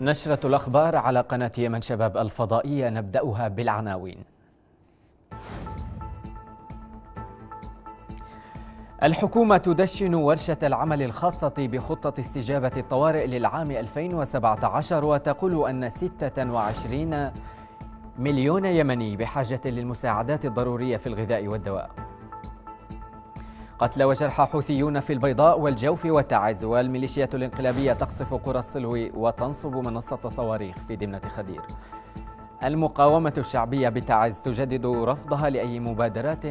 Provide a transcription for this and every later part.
نشرة الأخبار على قناة يمن شباب الفضائية نبدأها بالعناوين الحكومة تدشن ورشة العمل الخاصة بخطة استجابة الطوارئ للعام 2017 وتقول أن 26 مليون يمني بحاجة للمساعدات الضرورية في الغذاء والدواء قتل وجرح حوثيون في البيضاء والجوف والتعز والميليشيات الانقلابية تقصف قرى الصلو وتنصب منصة صواريخ في دمنة خدير المقاومة الشعبية بتعز تجدد رفضها لأي مبادرات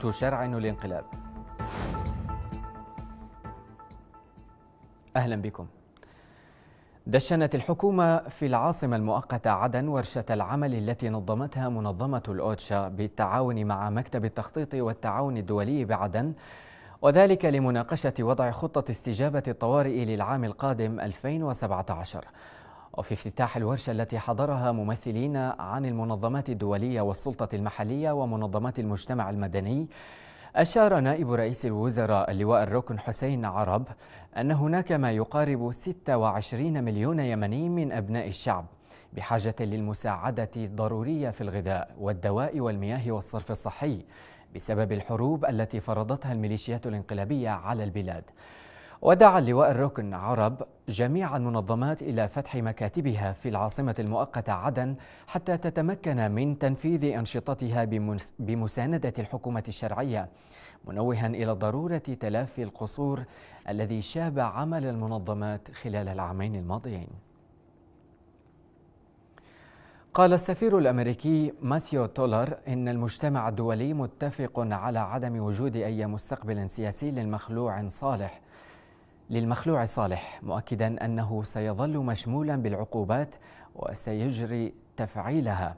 تشرعن الانقلاب أهلا بكم دشنت الحكومة في العاصمة المؤقتة عدن ورشة العمل التي نظمتها منظمة الأوتشا بالتعاون مع مكتب التخطيط والتعاون الدولي بعدن وذلك لمناقشة وضع خطة استجابة الطوارئ للعام القادم 2017 وفي افتتاح الورشة التي حضرها ممثلين عن المنظمات الدولية والسلطة المحلية ومنظمات المجتمع المدني أشار نائب رئيس الوزراء اللواء الركن حسين عرب أن هناك ما يقارب 26 مليون يمني من أبناء الشعب بحاجة للمساعدة الضرورية في الغذاء والدواء والمياه والصرف الصحي بسبب الحروب التي فرضتها الميليشيات الانقلابية على البلاد ودعا اللواء الركن عرب جميع المنظمات إلى فتح مكاتبها في العاصمة المؤقتة عدن حتى تتمكن من تنفيذ أنشطتها بمساندة الحكومة الشرعية منوها إلى ضرورة تلافي القصور الذي شاب عمل المنظمات خلال العامين الماضيين قال السفير الامريكي ماثيو تولر ان المجتمع الدولي متفق على عدم وجود اي مستقبل سياسي للمخلوع صالح للمخلوع صالح مؤكدا انه سيظل مشمولا بالعقوبات وسيجري تفعيلها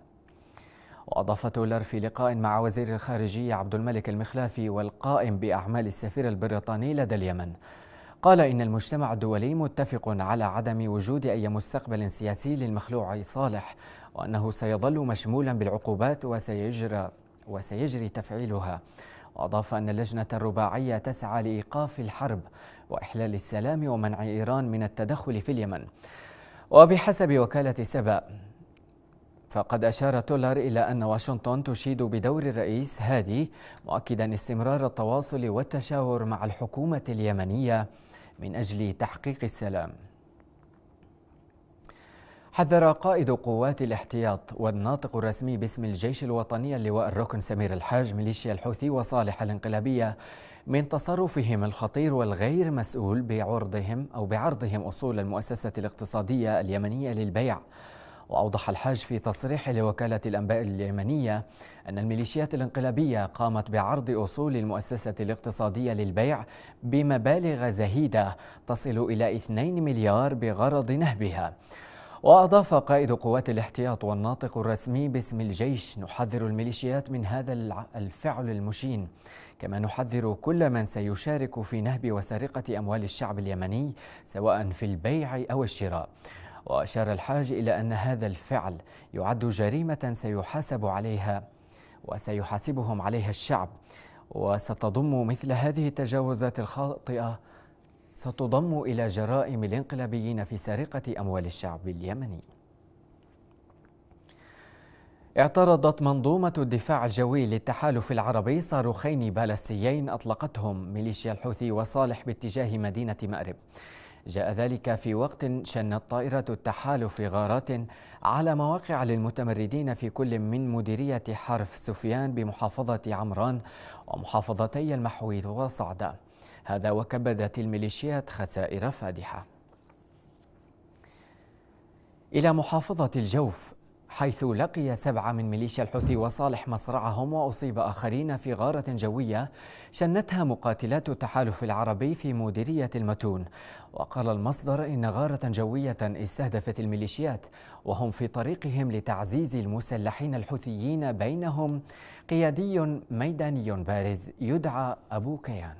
وأضاف تولر في لقاء مع وزير الخارجية عبد الملك المخلافي والقائم بأعمال السفير البريطاني لدى اليمن قال إن المجتمع الدولي متفق على عدم وجود أي مستقبل سياسي للمخلوع صالح وأنه سيظل مشمولا بالعقوبات وسيجرى وسيجري تفعيلها وأضاف أن اللجنة الرباعية تسعى لإيقاف الحرب وإحلال السلام ومنع إيران من التدخل في اليمن وبحسب وكالة سبأ فقد أشار تولر إلى أن واشنطن تشيد بدور الرئيس هادي مؤكدا استمرار التواصل والتشاور مع الحكومة اليمنية من أجل تحقيق السلام حذر قائد قوات الاحتياط والناطق الرسمي باسم الجيش الوطني اللواء الركن سمير الحاج ميليشيا الحوثي وصالح الانقلابية من تصرفهم الخطير والغير مسؤول بعرضهم أو بعرضهم أصول المؤسسة الاقتصادية اليمنية للبيع وأوضح الحاج في تصريح لوكالة الأنباء اليمنية أن الميليشيات الانقلابية قامت بعرض أصول المؤسسة الاقتصادية للبيع بمبالغ زهيدة تصل إلى 2 مليار بغرض نهبها وأضاف قائد قوات الاحتياط والناطق الرسمي باسم الجيش نحذر الميليشيات من هذا الفعل المشين كما نحذر كل من سيشارك في نهب وسرقة أموال الشعب اليمني سواء في البيع أو الشراء وأشار الحاج إلى أن هذا الفعل يعد جريمة سيحاسب عليها وسيحاسبهم عليها الشعب وستضم مثل هذه التجاوزات الخاطئة ستضم إلى جرائم الانقلابيين في سرقة أموال الشعب اليمني اعترضت منظومة الدفاع الجوي للتحالف العربي صاروخين بالستيين أطلقتهم ميليشيا الحوثي وصالح باتجاه مدينة مأرب جاء ذلك في وقت شنت طائرة التحالف غارات على مواقع للمتمردين في كل من مديرية حرف سفيان بمحافظة عمران ومحافظتي المحويد وصعدة هذا وكبدت الميليشيات خسائر فادحة إلى محافظة الجوف حيث لقي سبعة من ميليشيا الحوثي وصالح مصرعهم وأصيب آخرين في غارة جوية شنتها مقاتلات التحالف العربي في مديرية المتون وقال المصدر إن غارة جوية استهدفت الميليشيات وهم في طريقهم لتعزيز المسلحين الحوثيين بينهم قيادي ميداني بارز يدعى أبو كيان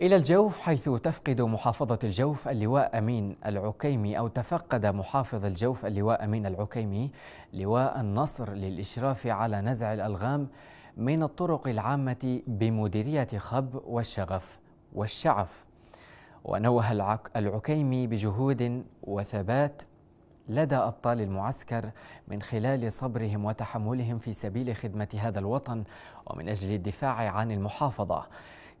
إلى الجوف حيث تفقد محافظة الجوف اللواء أمين العكيمي أو تفقد محافظ الجوف اللواء أمين العكيمي لواء النصر للإشراف على نزع الألغام من الطرق العامة بمديرية خب والشغف والشعف ونوه العكيمي بجهود وثبات لدى أبطال المعسكر من خلال صبرهم وتحملهم في سبيل خدمة هذا الوطن ومن أجل الدفاع عن المحافظة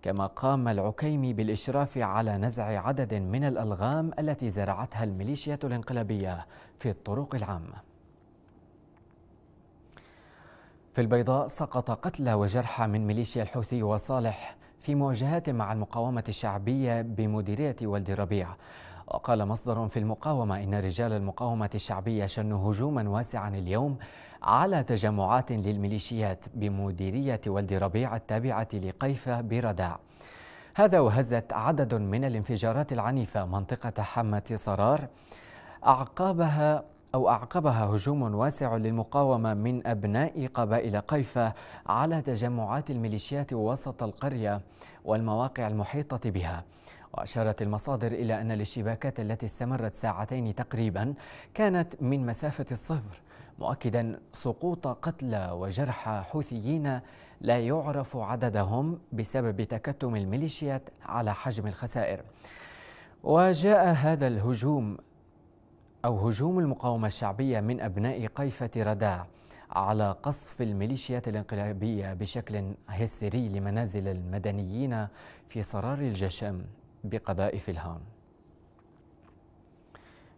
كما قام العكيمي بالإشراف على نزع عدد من الألغام التي زرعتها الميليشيات الانقلابية في الطرق العامة في البيضاء سقط قتلى وجرحى من ميليشيا الحوثي وصالح في مواجهات مع المقاومة الشعبية بمديرية والد ربيع وقال مصدر في المقاومة إن رجال المقاومة الشعبية شنوا هجوما واسعا اليوم على تجمعات للميليشيات بمديرية ولد ربيع التابعة لقيفة برداع هذا وهزت عدد من الانفجارات العنيفة منطقة حمة صرار أعقابها أو أعقبها هجوم واسع للمقاومة من أبناء قبائل قيفة على تجمعات الميليشيات وسط القرية والمواقع المحيطة بها وأشارت المصادر إلى أن الاشتباكات التي استمرت ساعتين تقريبا كانت من مسافة الصفر مؤكدا سقوط قتلى وجرحى حوثيين لا يعرف عددهم بسبب تكتم الميليشيات على حجم الخسائر وجاء هذا الهجوم أو هجوم المقاومة الشعبية من أبناء قيفة رداع على قصف الميليشيات الانقلابية بشكل هستيري لمنازل المدنيين في صرار الجشم بقذائف الهان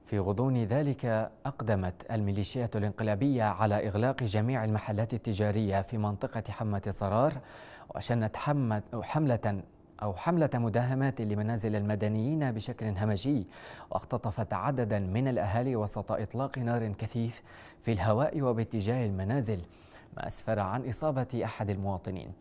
في غضون ذلك أقدمت الميليشيات الانقلابية على إغلاق جميع المحلات التجارية في منطقة حمة صرار وشنت حملة أو حملة مداهمات لمنازل المدنيين بشكل همجي واختطفت عددا من الأهالي وسط إطلاق نار كثيف في الهواء وباتجاه المنازل ما أسفر عن إصابة أحد المواطنين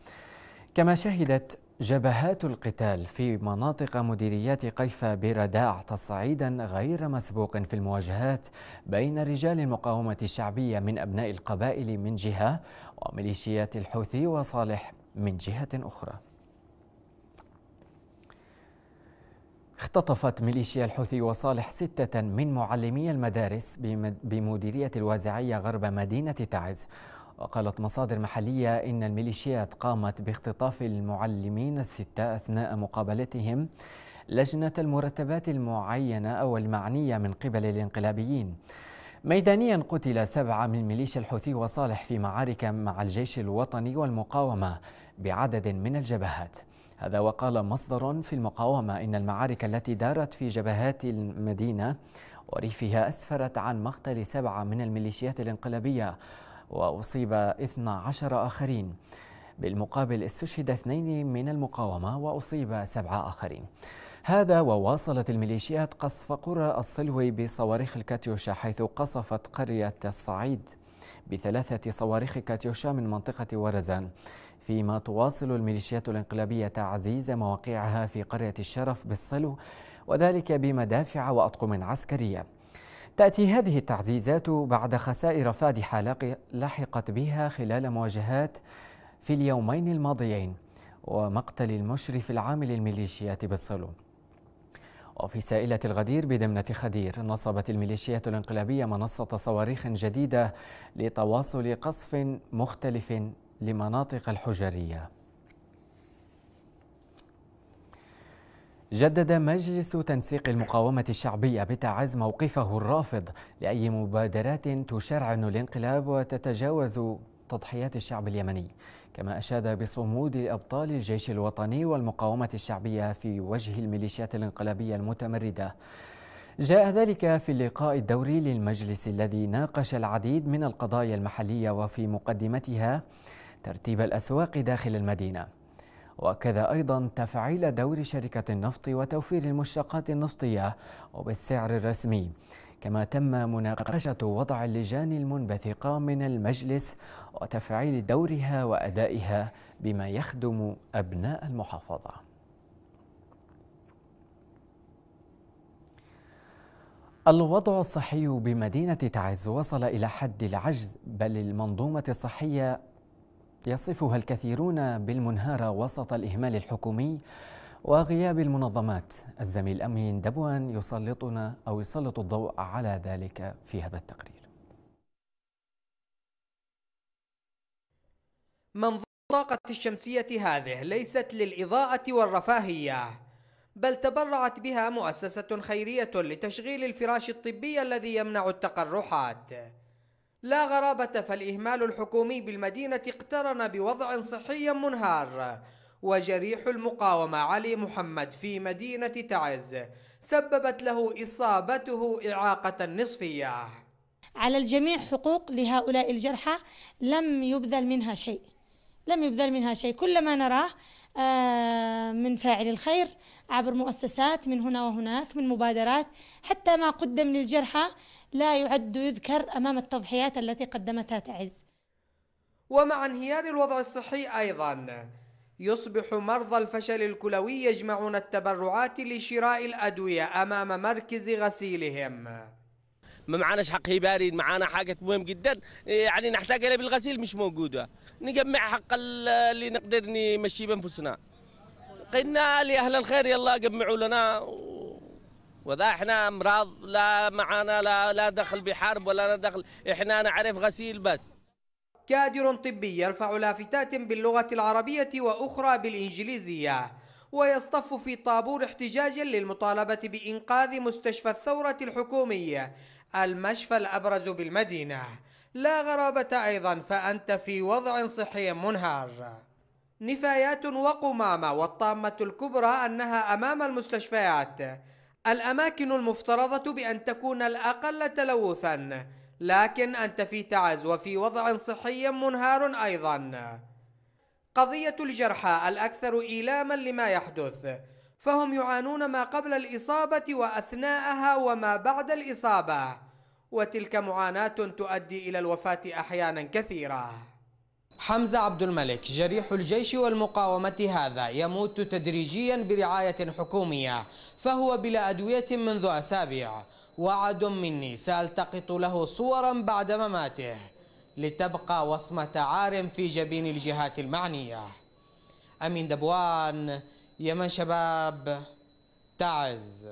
كما شهدت جبهات القتال في مناطق مديريات قيفا برداع تصعيدا غير مسبوق في المواجهات بين رجال المقاومة الشعبية من أبناء القبائل من جهة وميليشيات الحوثي وصالح من جهة أخرى اختطفت ميليشيا الحوثي وصالح ستة من معلمي المدارس بمديرية الوازعية غرب مدينة تعز وقالت مصادر محلية إن الميليشيات قامت باختطاف المعلمين الستة أثناء مقابلتهم لجنة المرتبات المعينة أو المعنية من قبل الانقلابيين ميدانيا قتل سبعة من ميليشيا الحوثي وصالح في معارك مع الجيش الوطني والمقاومة بعدد من الجبهات هذا وقال مصدر في المقاومة إن المعارك التي دارت في جبهات المدينة وريفها أسفرت عن مقتل سبعة من الميليشيات الانقلابية وأصيب 12 آخرين بالمقابل استشهد اثنين من المقاومة وأصيب سبعة آخرين هذا وواصلت الميليشيات قصف قرى الصلوي بصواريخ الكاتيوشا حيث قصفت قرية الصعيد بثلاثة صواريخ كاتيوشا من منطقة ورزان فيما تواصل الميليشيات الانقلابية تعزيز مواقعها في قرية الشرف بالصلو وذلك بمدافع وأطقم عسكرية تأتي هذه التعزيزات بعد خسائر فادحة لحقت بها خلال مواجهات في اليومين الماضيين ومقتل المشرف العام للميليشيات بالصلو وفي سائلة الغدير بدمنة خدير نصبت الميليشيات الانقلابية منصة صواريخ جديدة لتواصل قصف مختلف لمناطق الحجرية جدد مجلس تنسيق المقاومة الشعبية بتعز موقفه الرافض لأي مبادرات تشرعن الانقلاب وتتجاوز تضحيات الشعب اليمني كما أشاد بصمود أبطال الجيش الوطني والمقاومة الشعبية في وجه الميليشيات الانقلابية المتمردة جاء ذلك في اللقاء الدوري للمجلس الذي ناقش العديد من القضايا المحلية وفي مقدمتها ترتيب الأسواق داخل المدينة وكذا أيضا تفعيل دور شركة النفط وتوفير المشتقات النفطية وبالسعر الرسمي كما تم مناقشة وضع اللجان المنبثقة من المجلس وتفعيل دورها وأدائها بما يخدم أبناء المحافظة الوضع الصحي بمدينة تعز وصل إلى حد العجز بل المنظومة الصحية يصفها الكثيرون بالمنهارة وسط الإهمال الحكومي وغياب المنظمات الزميل أمين دبوان يسلطنا أو يسلط الضوء على ذلك في هذا التقرير منظومة الطاقة الشمسية هذه ليست للإضاءة والرفاهية بل تبرعت بها مؤسسة خيرية لتشغيل الفراش الطبي الذي يمنع التقرحات لا غرابة فالإهمال الحكومي بالمدينة اقترن بوضع صحي منهار وجريح المقاومة علي محمد في مدينة تعز سببت له إصابته إعاقة نصفية على الجميع حقوق لهؤلاء الجرحى لم يبذل منها شيء لم يبذل منها شيء كل ما نراه آه، من فاعل الخير عبر مؤسسات من هنا وهناك من مبادرات حتى ما قدم للجرحى لا يعد يذكر أمام التضحيات التي قدمتها تعز ومع انهيار الوضع الصحي أيضا يصبح مرضى الفشل الكلوي يجمعون التبرعات لشراء الأدوية أمام مركز غسيلهم ما معناش حق هباري معانا حاجة مهم جدا يعني نحتاج الى بالغسيل مش موجودة نجمع حق اللي نقدر نمشي بأنفسنا قلنا لأهل الخير يلا جمعوا لنا وذا احنا امراض لا معنا لا لا دخل بحرب ولا لا دخل احنا نعرف غسيل بس كادر طبي يرفع لافتات باللغة العربية وأخرى بالإنجليزية ويصطف في طابور احتجاج للمطالبة بإنقاذ مستشفى الثورة الحكومي المشفى الأبرز بالمدينة لا غرابة أيضا فأنت في وضع صحي منهار نفايات وقمامة والطامة الكبرى أنها أمام المستشفيات الأماكن المفترضة بأن تكون الأقل تلوثا لكن أنت في تعز وفي وضع صحي منهار أيضا قضية الجرحى الأكثر إيلاما لما يحدث فهم يعانون ما قبل الإصابة وأثناءها وما بعد الإصابة وتلك معاناة تؤدي إلى الوفاة أحيانا كثيرة حمزة عبد الملك جريح الجيش والمقاومة هذا يموت تدريجيا برعاية حكومية فهو بلا أدوية منذ أسابيع وعد مني سألتقط له صورا بعد مماته لتبقى وصمة عار في جبين الجهات المعنية أمين دبوان يمن شباب تعز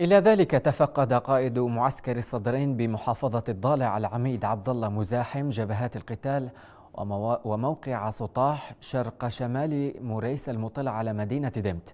إلى ذلك تفقد قائد معسكر الصدرين بمحافظة الضالع العميد عبد الله مزاحم جبهات القتال وموقع سطاح شرق شمال موريس المطل على مدينة دمت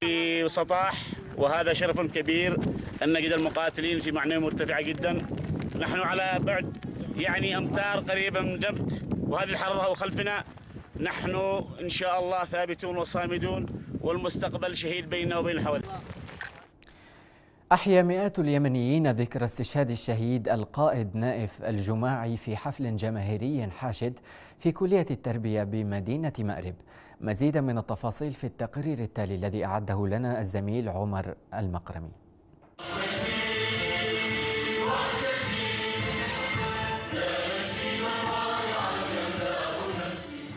في سطاح وهذا شرف كبير ان نجد المقاتلين في معنى مرتفعه جدا نحن على بعد يعني امتار قريبه من دمت وهذه الحرارة خلفنا نحن إن شاء الله ثابتون وصامدون والمستقبل شهيد بيننا وبين الحوادث أحيا مئات اليمنيين ذكرى استشهاد الشهيد القائد نائف الجماعي في حفل جماهيري حاشد في كلية التربية بمدينة مأرب مزيدا من التفاصيل في التقرير التالي الذي أعده لنا الزميل عمر المقرمي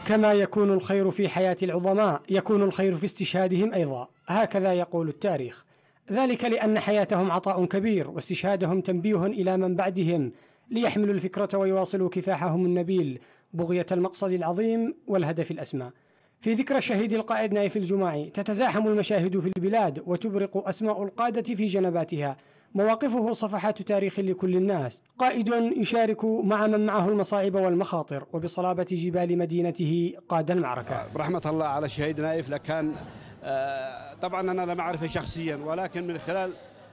كما يكون الخير في حياة العظماء يكون الخير في استشهادهم أيضا هكذا يقول التاريخ ذلك لأن حياتهم عطاء كبير واستشهادهم تنبيه إلى من بعدهم ليحملوا الفكرة ويواصلوا كفاحهم النبيل بغية المقصد العظيم والهدف الأسمى في ذكرى الشهيد القائد نايف الجماعي تتزاحم المشاهد في البلاد وتبرق أسماء القادة في جنباتها مواقفه صفحات تاريخ لكل الناس قائد يشارك مع من معه المصاعب والمخاطر وبصلابة جبال مدينته قاد المعركة رحمة الله على الشهيد نايف لكان آه، طبعا أنا لم أعرفه شخصيا ولكن من خلال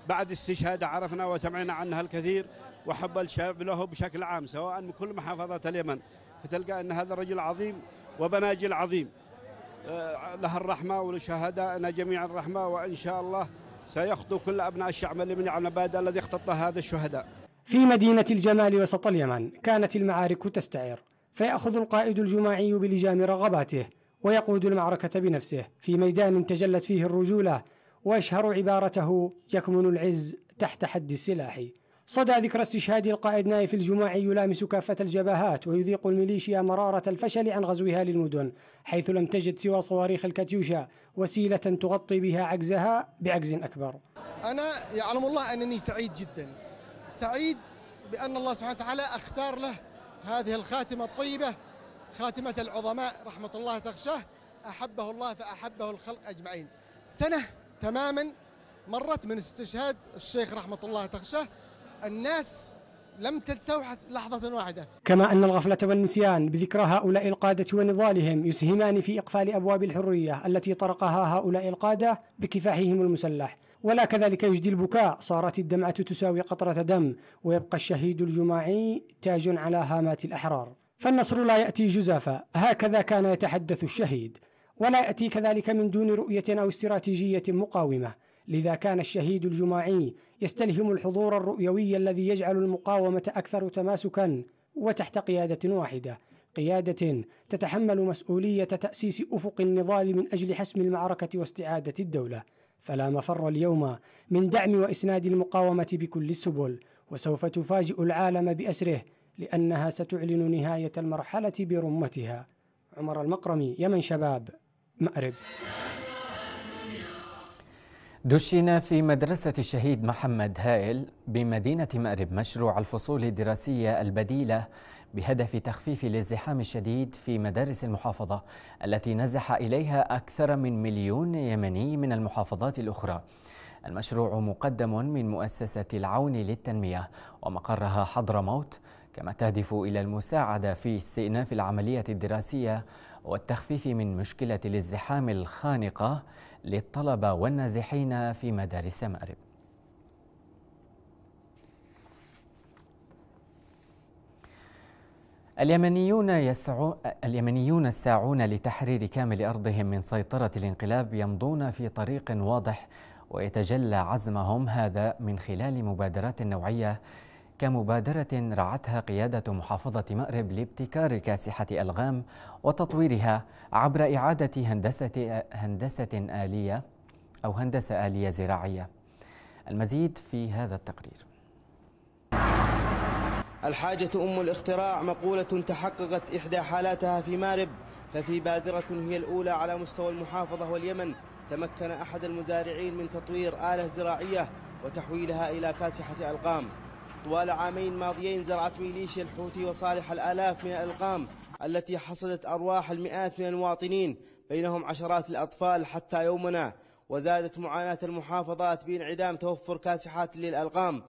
بعد استشهاده عرفنا وسمعنا عنها الكثير وحب الشعب له بشكل عام سواء من كل محافظات اليمن فتلقى أن هذا الرجل عظيم وبناجل عظيم آه، لها الرحمة ولشهدائنا جميعا الرحمة وإن شاء الله سيخطو كل أبناء الشعب اللبني على المبادئ الذي اختطى هذا الشهداء في مدينة الجمال وسط اليمن كانت المعارك تستعير فيأخذ القائد الجماعي بلجام رغباته ويقود المعركة بنفسه في ميدان تجلت فيه الرجولة وأشهر عبارته يكمن العز تحت حد السلاح صدى ذكرى استشهاد القائد نايف الجماعي يلامس كافة الجبهات ويذيق الميليشيا مرارة الفشل عن غزوها للمدن حيث لم تجد سوى صواريخ الكاتيوشا وسيلة تغطي بها عجزها بعجز أكبر أنا يعلم الله أنني سعيد جدا سعيد بأن الله سبحانه وتعالى اختار له هذه الخاتمة الطيبة خاتمة العظماء رحمة الله تغشاه أحبه الله فأحبه الخلق أجمعين سنة تماما مرت من استشهاد الشيخ رحمة الله تغشاه الناس لم تتسوح لحظة واحدة كما أن الغفلة والنسيان بذكرى هؤلاء القادة ونضالهم يسهمان في إقفال أبواب الحرية التي طرقها هؤلاء القادة بكفاحهم المسلح ولا كذلك يجدي البكاء صارت الدمعة تساوي قطرة دم ويبقى الشهيد الجماعي تاج على هامات الأحرار فالنصر لا يأتي جزافا هكذا كان يتحدث الشهيد ولا يأتي كذلك من دون رؤية أو استراتيجية مقاومة لذا كان الشهيد الجماعي يستلهم الحضور الرؤيوي الذي يجعل المقاومة أكثر تماسكا وتحت قيادة واحدة قيادة تتحمل مسؤولية تأسيس أفق النضال من أجل حسم المعركة واستعادة الدولة فلا مفر اليوم من دعم وإسناد المقاومة بكل السبل وسوف تفاجئ العالم بأسره لأنها ستعلن نهاية المرحلة برمتها عمر المقرمي يمن شباب مأرب دشن في مدرسة الشهيد محمد هائل بمدينة مأرب مشروع الفصول الدراسية البديلة بهدف تخفيف الازدحام الشديد في مدارس المحافظة التي نزح إليها أكثر من مليون يمني من المحافظات الأخرى المشروع مقدم من مؤسسة العون للتنمية ومقرها حضرموت كما تهدف إلى المساعدة في استئناف العملية الدراسية والتخفيف من مشكلة الازدحام الخانقة للطلبة والنازحين في مدارس مأرب اليمنيون يسعو اليمنيون الساعون لتحرير كامل أرضهم من سيطرة الانقلاب يمضون في طريق واضح ويتجلى عزمهم هذا من خلال مبادرات نوعية كمبادرة رعتها قيادة محافظة مأرب لابتكار كاسحة ألغام وتطويرها عبر إعادة هندسة هندسة آلية أو هندسة آلية زراعية. المزيد في هذا التقرير. الحاجة أم الاختراع مقولة تحققت إحدى حالاتها في مارب ففي بادرة هي الأولى على مستوى المحافظة واليمن تمكن أحد المزارعين من تطوير آلة زراعية وتحويلها إلى كاسحة ألقام طوال عامين ماضيين زرعت ميليشيا الحوثي وصالح الآلاف من الألقام التي حصدت أرواح المئات من المواطنين بينهم عشرات الأطفال حتى يومنا وزادت معاناة المحافظات بانعدام توفر كاسحات للألقام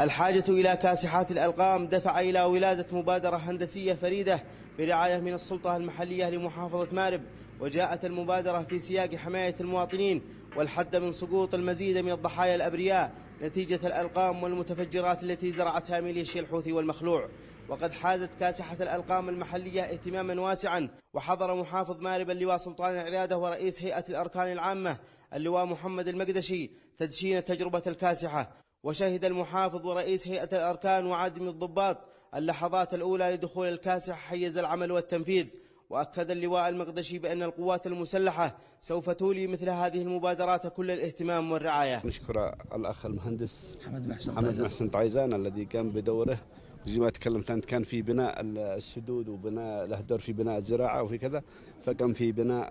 الحاجة إلى كاسحات الألقام دفع إلى ولادة مبادرة هندسية فريدة برعاية من السلطة المحلية لمحافظة مارب وجاءت المبادرة في سياق حماية المواطنين والحد من سقوط المزيد من الضحايا الأبرياء نتيجة الألقام والمتفجرات التي زرعتها ميليشيا الحوثي والمخلوع وقد حازت كاسحة الألقام المحلية اهتماما واسعا وحضر محافظ مارب اللواء سلطان العيادة ورئيس هيئة الأركان العامة اللواء محمد المقدشي تدشين تجربة الكاسحة وشهد المحافظ ورئيس هيئة الأركان وعدم الضباط اللحظات الأولى لدخول الكاسحة حيز العمل والتنفيذ وأكد اللواء المقدشي بأن القوات المسلحة سوف تولي مثل هذه المبادرات كل الاهتمام والرعاية نشكر الأخ المهندس حمد محسن, محسن طعيزان الذي قام بدوره زي ما تكلمت انت كان في بناء السدود وبناء له دور في بناء الزراعه وفي كذا فكان في بناء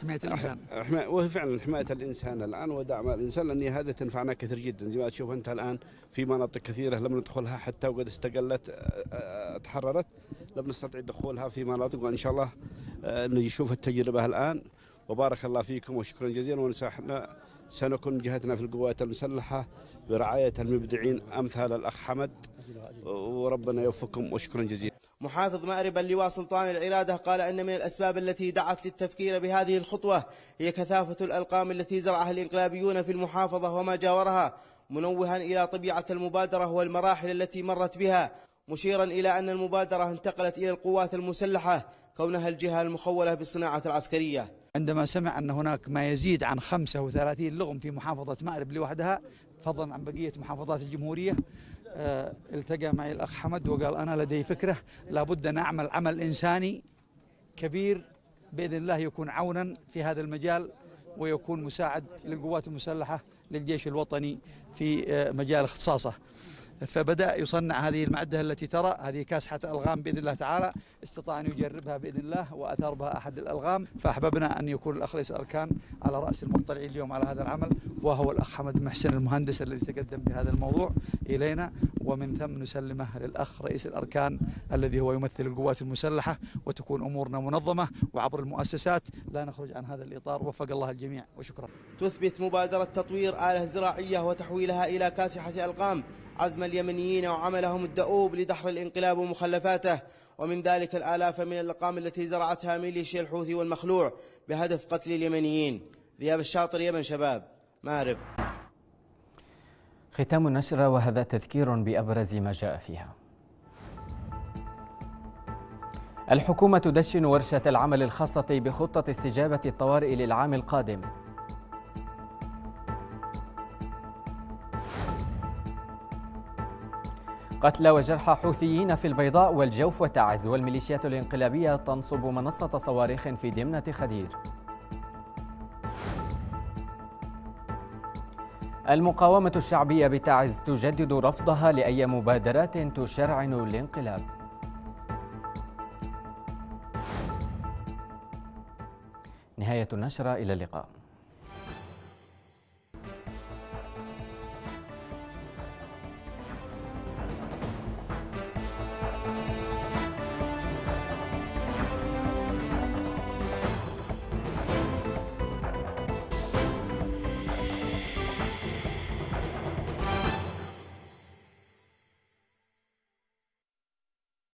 حمايه الانسان حماية وهي فعلا حمايه الانسان الان ودعم الانسان لان هذا تنفعنا كثير جدا زي ما تشوف انت الان في مناطق كثيره لم ندخلها حتى وقد استقلت آه، آه، تحررت لم نستطيع دخولها في مناطق وان شاء الله آه، نشوف التجربه الان وبارك الله فيكم وشكرا جزيلا ونحن سنكون جهتنا في القوات المسلحة برعاية المبدعين أمثال الأخ حمد وربنا يوفقكم وشكرا جزيلا محافظ مأرب اللواء سلطان العرادة قال أن من الأسباب التي دعت للتفكير بهذه الخطوة هي كثافة الألقام التي زرعها الإنقلابيون في المحافظة وما جاورها منوها إلى طبيعة المبادرة والمراحل التي مرت بها مشيرا إلى أن المبادرة انتقلت إلى القوات المسلحة كونها الجهة المخولة بالصناعة العسكرية عندما سمع أن هناك ما يزيد عن 35 لغم في محافظة مأرب لوحدها فضلا عن بقية محافظات الجمهورية آه، التقى معي الأخ حمد وقال أنا لدي فكرة لابد أن أعمل عمل إنساني كبير بإذن الله يكون عونا في هذا المجال ويكون مساعد للقوات المسلحة للجيش الوطني في آه، مجال اختصاصه فبدأ يصنع هذه المعدة التي ترى هذه كاسحة ألغام بإذن الله تعالى استطاع أن يجربها بإذن الله وأثار بها أحد الألغام فأحببنا أن يكون الأخ ليس أركان على رأس المطلعين اليوم على هذا العمل وهو الأخ حمد محسن المهندس الذي تقدم بهذا الموضوع إلينا ومن ثم نسلمه للأخ رئيس الأركان الذي هو يمثل القوات المسلحة وتكون أمورنا منظمة وعبر المؤسسات لا نخرج عن هذا الإطار وفق الله الجميع وشكرا تثبت مبادرة تطوير آلة زراعية وتحويلها إلى كاسحة ألقام عزم اليمنيين وعملهم الدؤوب لدحر الانقلاب ومخلفاته ومن ذلك الآلاف من اللقام التي زرعتها ميليشيا الحوثي والمخلوع بهدف قتل اليمنيين ذياب الشاطر يمن شباب مارب ختام النشرة وهذا تذكير بأبرز ما جاء فيها الحكومة تدشن ورشة العمل الخاصة بخطة استجابة الطوارئ للعام القادم قتلى وجرحى حوثيين في البيضاء والجوف وتعز والميليشيات الانقلابية تنصب منصة صواريخ في دمنة خدير المقاومة الشعبية بتعز تجدد رفضها لأي مبادرات تشرعن الانقلاب نهاية النشرة إلى اللقاء